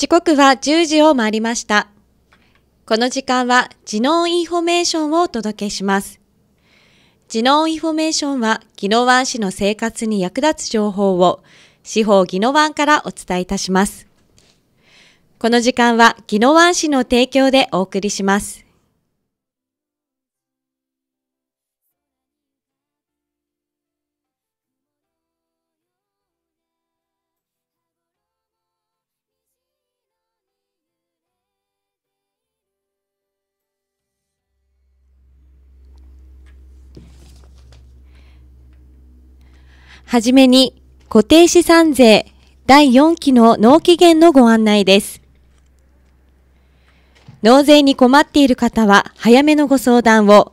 時刻は10時を回りました。この時間は、ジノンインフォメーションをお届けします。ジノインフォメーションは、宜野湾市の生活に役立つ情報を、司法宜野湾からお伝えいたします。この時間は、宜野湾市の提供でお送りします。はじめに、固定資産税第4期の納期限のご案内です。納税に困っている方は早めのご相談を。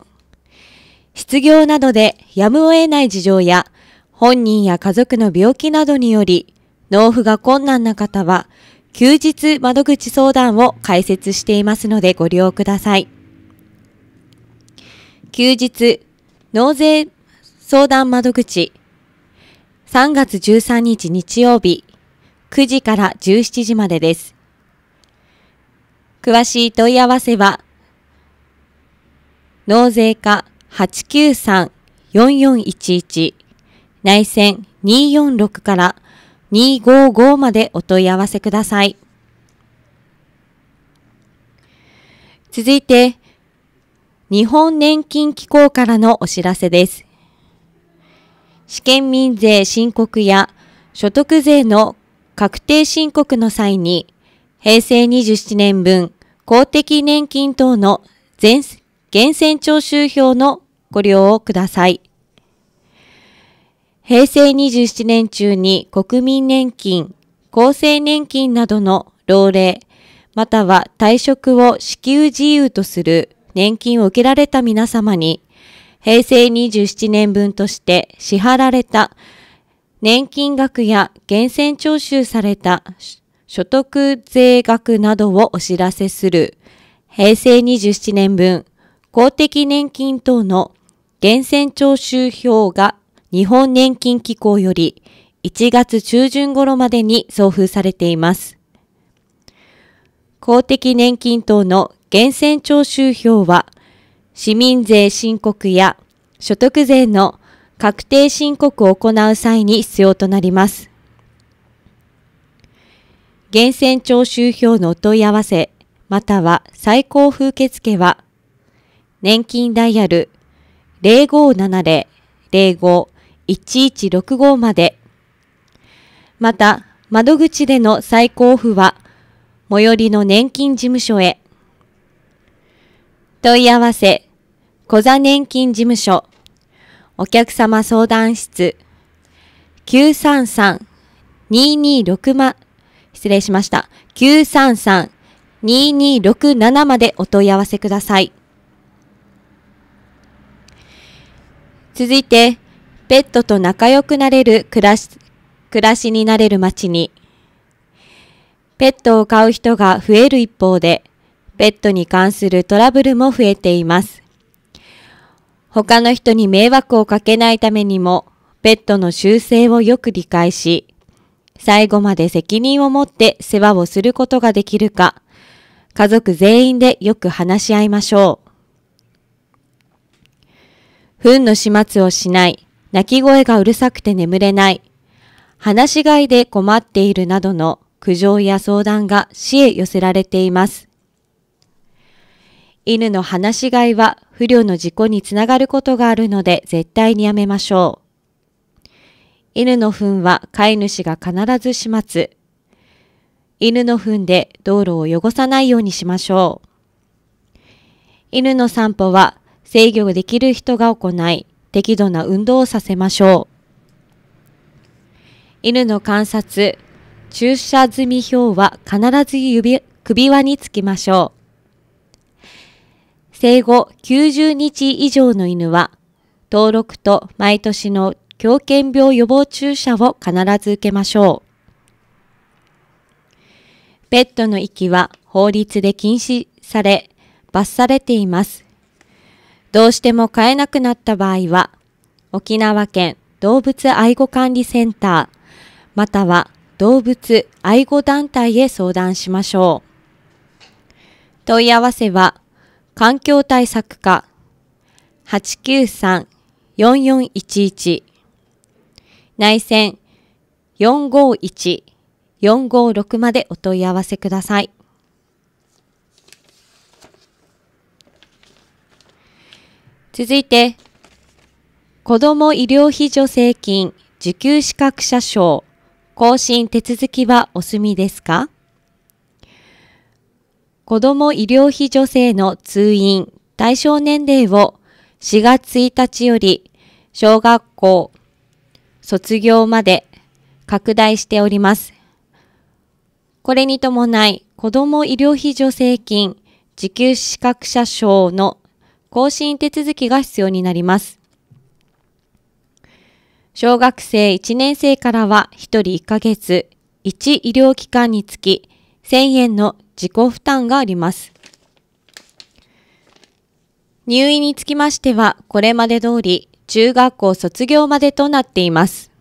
失業などでやむを得ない事情や、本人や家族の病気などにより、納付が困難な方は、休日窓口相談を開設していますのでご利用ください。休日納税相談窓口3月13日日曜日、9時から17時までです。詳しい問い合わせは、納税課893-4411内線246から255までお問い合わせください。続いて、日本年金機構からのお知らせです。試験民税申告や所得税の確定申告の際に、平成27年分公的年金等の全源泉徴収票のご利用をください。平成27年中に国民年金、厚生年金などの老齢、または退職を支給自由とする年金を受けられた皆様に、平成27年分として支払われた年金額や源泉徴収された所得税額などをお知らせする平成27年分公的年金等の源泉徴収票が日本年金機構より1月中旬頃までに送付されています。公的年金等の源泉徴収票は市民税申告や所得税の確定申告を行う際に必要となります。源泉徴収票のお問い合わせ、または最高風受付は、年金ダイヤル0570-05-1165まで、また、窓口での再交付は、最寄りの年金事務所へ。問い合わせ小座年金事務所、お客様相談室、933-226ま、失礼しました。933-2267までお問い合わせください。続いて、ペットと仲良くなれる暮らし、暮らしになれる街に、ペットを飼う人が増える一方で、ペットに関するトラブルも増えています。他の人に迷惑をかけないためにも、ペットの習性をよく理解し、最後まで責任を持って世話をすることができるか、家族全員でよく話し合いましょう。糞の始末をしない、泣き声がうるさくて眠れない、話し飼いで困っているなどの苦情や相談が市へ寄せられています。犬の放し飼いは不慮の事故につながることがあるので絶対にやめましょう。犬の糞は飼い主が必ず始末。犬の糞で道路を汚さないようにしましょう。犬の散歩は制御できる人が行い、適度な運動をさせましょう。犬の観察、注射済み表は必ず指首輪につきましょう。生後90日以上の犬は、登録と毎年の狂犬病予防注射を必ず受けましょう。ペットの息は法律で禁止され、罰されています。どうしても飼えなくなった場合は、沖縄県動物愛護管理センター、または動物愛護団体へ相談しましょう。問い合わせは、環境対策課893-4411内線451-456までお問い合わせください。続いて、子ども医療費助成金受給資格者証更新手続きはお済みですか子ども医療費助成の通院対象年齢を4月1日より小学校卒業まで拡大しております。これに伴い、子ども医療費助成金受給資格者証の更新手続きが必要になります。小学生1年生からは1人1ヶ月、1医療機関につき1000円の自己負担があります。入院につきましては、これまで通り、中学校卒業までとなっています。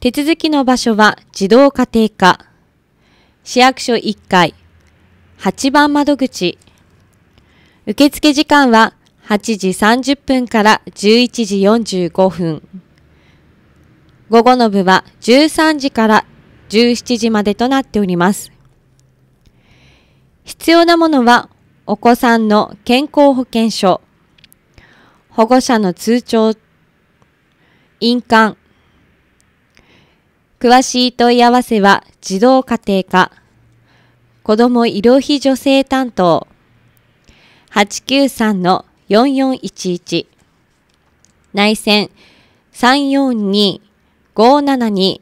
手続きの場所は児童家庭科、市役所1階、8番窓口。受付時間は8時30分から11時45分。午後の部は13時から17時までとなっております。必要なものは、お子さんの健康保険証、保護者の通帳、印鑑、詳しい問い合わせは児童家庭科、子ども医療費助成担当、893-4411、内線342-572、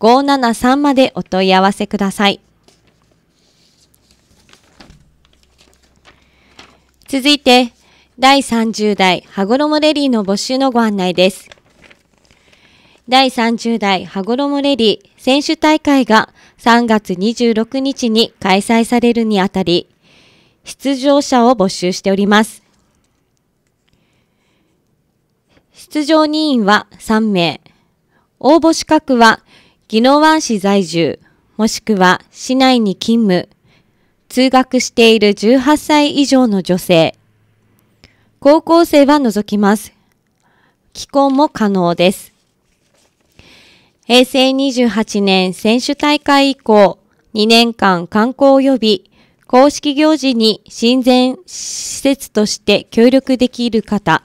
573までお問い合わせください。続いて、第30代羽衣レディの募集のご案内です。第30代羽衣レディ選手大会が3月26日に開催されるにあたり、出場者を募集しております。出場人員は3名。応募資格は宜野湾市在住、もしくは市内に勤務、通学している18歳以上の女性、高校生は除きます。既婚も可能です。平成28年選手大会以降、2年間観光及び公式行事に親善施設として協力できる方。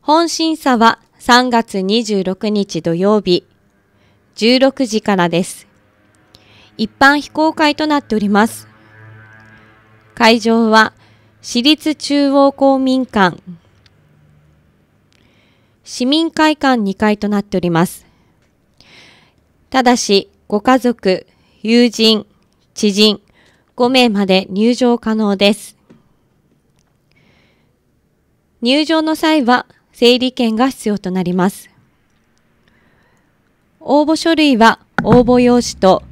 本審査は3月26日土曜日16時からです。一般非公開となっております。会場は私立中央公民館市民会館2階となっております。ただし、ご家族、友人、知人5名まで入場可能です。入場の際は整理券が必要となります。応募書類は応募用紙と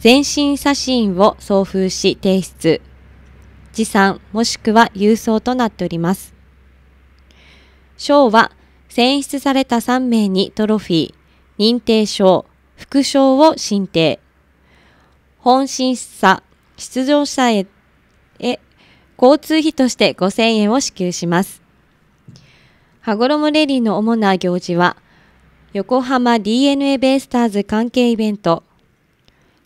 全身写真を送付し提出、持参もしくは郵送となっております。賞は選出された3名にトロフィー、認定証、副賞を申請。本審査、出場者へ交通費として5000円を支給します。羽衣レディの主な行事は、横浜 DNA ベイスターズ関係イベント、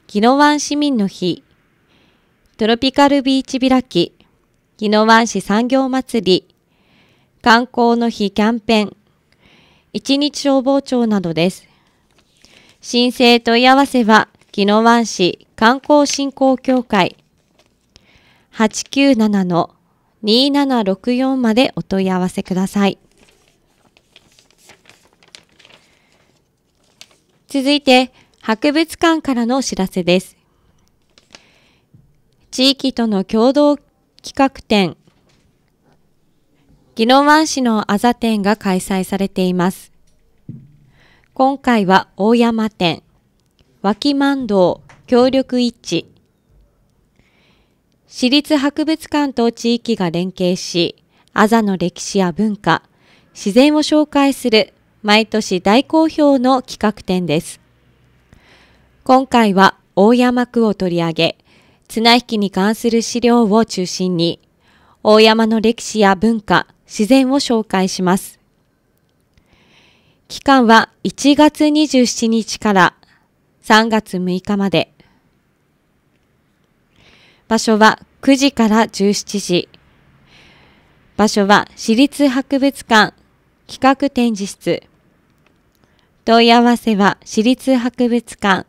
宜野湾市民の日、トロピカルビーチ開き、宜野湾市産業祭り、観光の日キャンペーン、一日消防庁などです。申請問い合わせは、宜野湾市観光振興協会897-2764までお問い合わせください。続いて、博物館からのお知らせです。地域との共同企画展、宜野湾市のあざ展が開催されています。今回は大山展、脇万堂協力一致、私立博物館と地域が連携し、あざの歴史や文化、自然を紹介する毎年大好評の企画展です。今回は大山区を取り上げ、綱引きに関する資料を中心に、大山の歴史や文化、自然を紹介します。期間は1月27日から3月6日まで。場所は9時から17時。場所は私立博物館企画展示室。問い合わせは私立博物館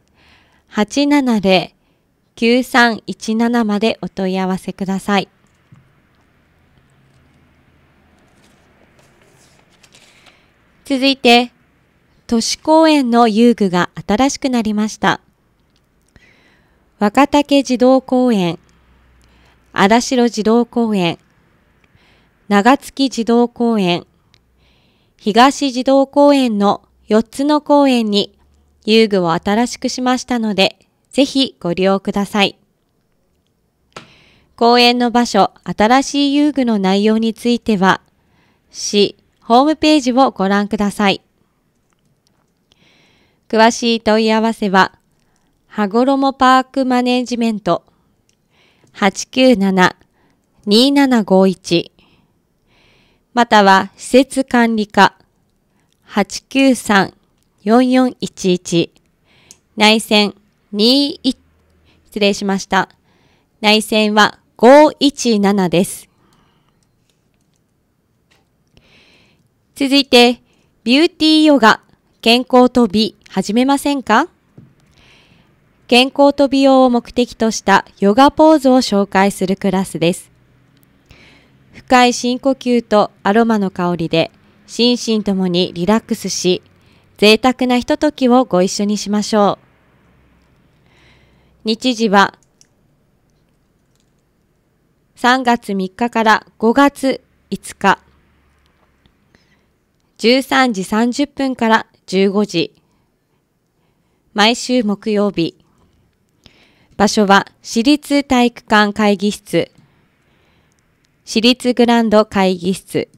870-9317までお問い合わせください。続いて、都市公園の遊具が新しくなりました。若竹児童公園、荒城児童公園、長月児童公園、東児童公園の4つの公園に遊具を新しくしましたので、ぜひご利用ください。公園の場所、新しい遊具の内容については、市、ホームページをご覧ください。詳しい問い合わせは、はごろもパークマネジメント897-2751または施設管理課893-4411内線21失礼しました。内線は517です。続いて、ビューティーヨガ健康と美始めませんか健康と美容を目的としたヨガポーズを紹介するクラスです。深い深呼吸とアロマの香りで心身ともにリラックスし、贅沢なひとときをご一緒にしましょう。日時は3月3日から5月5日、13時30分から15時、毎週木曜日、場所は私立体育館会議室、私立グランド会議室、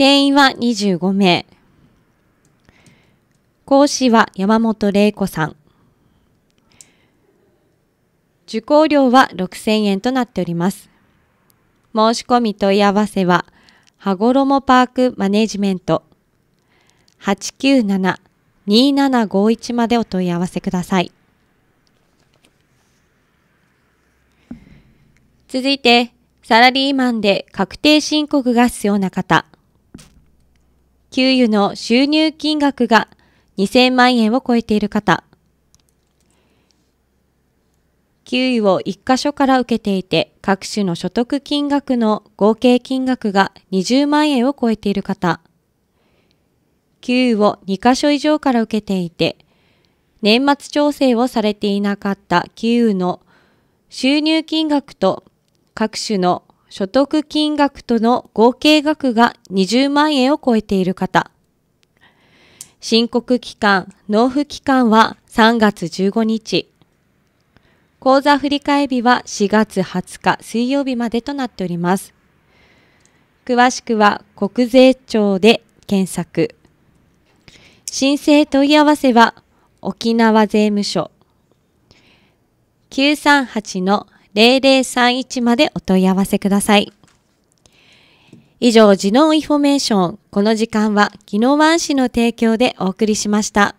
定員は25名。講師は山本玲子さん。受講料は6000円となっております。申し込み問い合わせは、羽衣パークマネジメント897-2751までお問い合わせください。続いて、サラリーマンで確定申告が必要な方。給与の収入金額が2000万円を超えている方、給与を1箇所から受けていて各種の所得金額の合計金額が20万円を超えている方、給与を2箇所以上から受けていて、年末調整をされていなかった給与の収入金額と各種の所得金額との合計額が20万円を超えている方。申告期間、納付期間は3月15日。口座振替日は4月20日水曜日までとなっております。詳しくは国税庁で検索。申請問い合わせは沖縄税務署938の0031までお問い合わせください。以上、ジノインフォメーション。この時間は、技能湾市の提供でお送りしました。